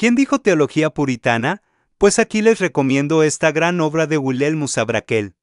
¿Quién dijo teología puritana? Pues aquí les recomiendo esta gran obra de Wilhelmus Abraquel.